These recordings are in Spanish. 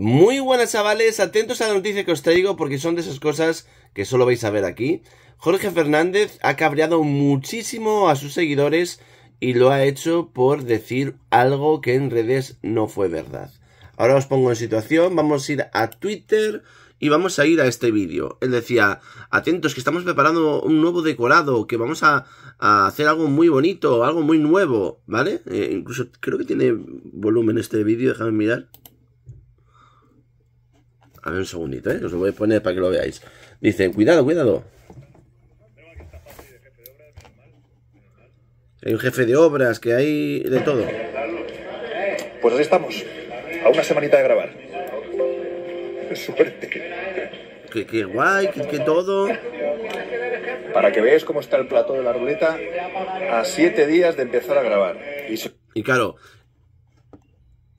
Muy buenas chavales, atentos a la noticia que os traigo porque son de esas cosas que solo vais a ver aquí. Jorge Fernández ha cabreado muchísimo a sus seguidores y lo ha hecho por decir algo que en redes no fue verdad. Ahora os pongo en situación, vamos a ir a Twitter y vamos a ir a este vídeo. Él decía, atentos que estamos preparando un nuevo decorado, que vamos a, hacer algo muy bonito, algo muy nuevo, ¿vale? Eh, incluso creo que tiene volumen este vídeo, déjame mirar. A ver un segundito, ¿eh? Os lo voy a poner para que lo veáis. Dicen, cuidado, cuidado. Hay un jefe de obras, que hay de todo. Pues ahí estamos, a una semanita de grabar. Suerte. qué guay, qué todo. Para que veáis cómo está el plato de la ruleta a siete días de empezar a grabar. y claro,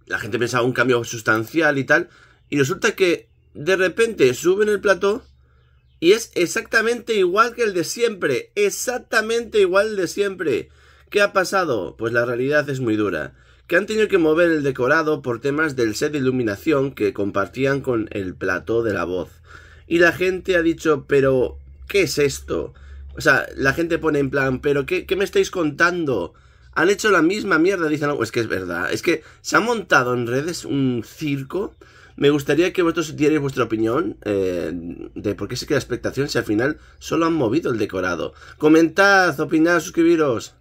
la gente pensaba un cambio sustancial y tal. Y resulta que de repente suben el plató y es exactamente igual que el de siempre, exactamente igual de siempre. ¿Qué ha pasado? Pues la realidad es muy dura, que han tenido que mover el decorado por temas del set de iluminación que compartían con el plató de la voz. Y la gente ha dicho, pero, ¿qué es esto? O sea, la gente pone en plan, pero ¿qué, qué me estáis contando? Han hecho la misma mierda, dicen, no, es que es verdad, es que se ha montado en redes un circo me gustaría que vosotros dierais vuestra opinión eh, de por qué se la expectación si al final solo han movido el decorado. Comentad, opinad, suscribiros.